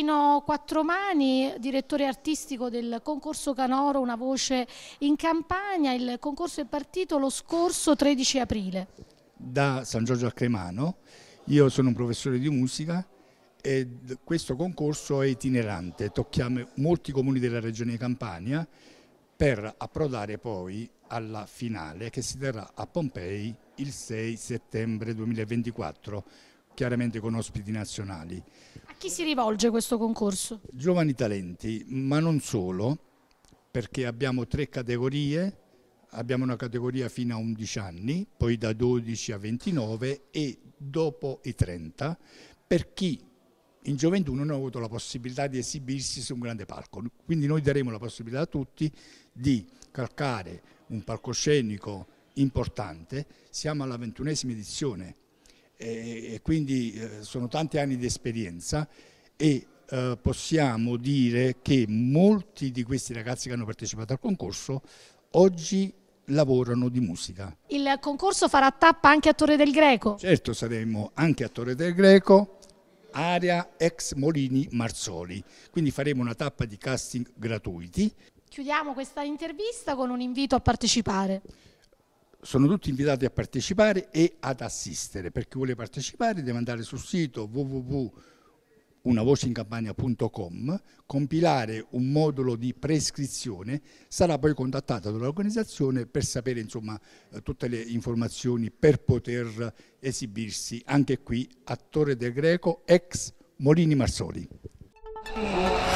Gino Quattromani, direttore artistico del concorso Canoro Una voce in Campania. Il concorso è partito lo scorso 13 aprile. Da San Giorgio a Cremano, io sono un professore di musica e questo concorso è itinerante, tocchiamo molti comuni della regione Campania per approdare poi alla finale che si terrà a Pompei il 6 settembre 2024 chiaramente con ospiti nazionali. A chi si rivolge questo concorso? Giovani talenti, ma non solo, perché abbiamo tre categorie, abbiamo una categoria fino a 11 anni, poi da 12 a 29 e dopo i 30, per chi in gioventù non ha avuto la possibilità di esibirsi su un grande palco. Quindi noi daremo la possibilità a tutti di calcare un palcoscenico importante. Siamo alla ventunesima edizione, e, quindi eh, sono tanti anni di esperienza e eh, possiamo dire che molti di questi ragazzi che hanno partecipato al concorso oggi lavorano di musica. Il concorso farà tappa anche a Torre del Greco? Certo, saremo anche a Torre del Greco, area ex Molini Marzoli, quindi faremo una tappa di casting gratuiti. Chiudiamo questa intervista con un invito a partecipare sono tutti invitati a partecipare e ad assistere. Per chi vuole partecipare deve andare sul sito www.unavoceincampagna.com, compilare un modulo di prescrizione, sarà poi contattato dall'organizzazione per sapere insomma, eh, tutte le informazioni per poter esibirsi anche qui a Torre del Greco ex Molini Marsoli.